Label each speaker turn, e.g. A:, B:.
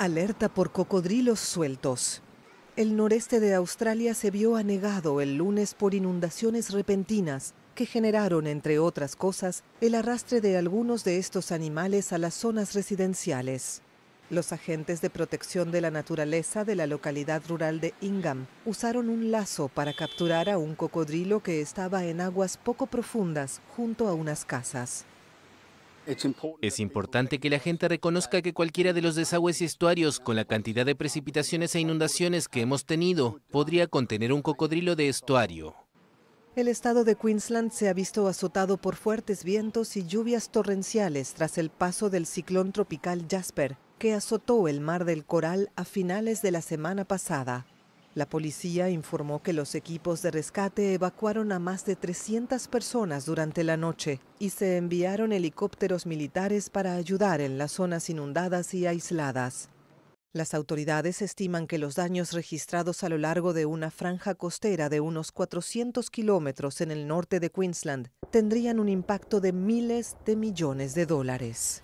A: Alerta por cocodrilos sueltos. El noreste de Australia se vio anegado el lunes por inundaciones repentinas que generaron, entre otras cosas, el arrastre de algunos de estos animales a las zonas residenciales. Los agentes de protección de la naturaleza de la localidad rural de Ingham usaron un lazo para capturar a un cocodrilo que estaba en aguas poco profundas junto a unas casas.
B: Es importante que la gente reconozca que cualquiera de los desagües y estuarios, con la cantidad de precipitaciones e inundaciones que hemos tenido, podría contener un cocodrilo de estuario.
A: El estado de Queensland se ha visto azotado por fuertes vientos y lluvias torrenciales tras el paso del ciclón tropical Jasper, que azotó el mar del Coral a finales de la semana pasada. La policía informó que los equipos de rescate evacuaron a más de 300 personas durante la noche y se enviaron helicópteros militares para ayudar en las zonas inundadas y aisladas. Las autoridades estiman que los daños registrados a lo largo de una franja costera de unos 400 kilómetros en el norte de Queensland tendrían un impacto de miles de millones de dólares.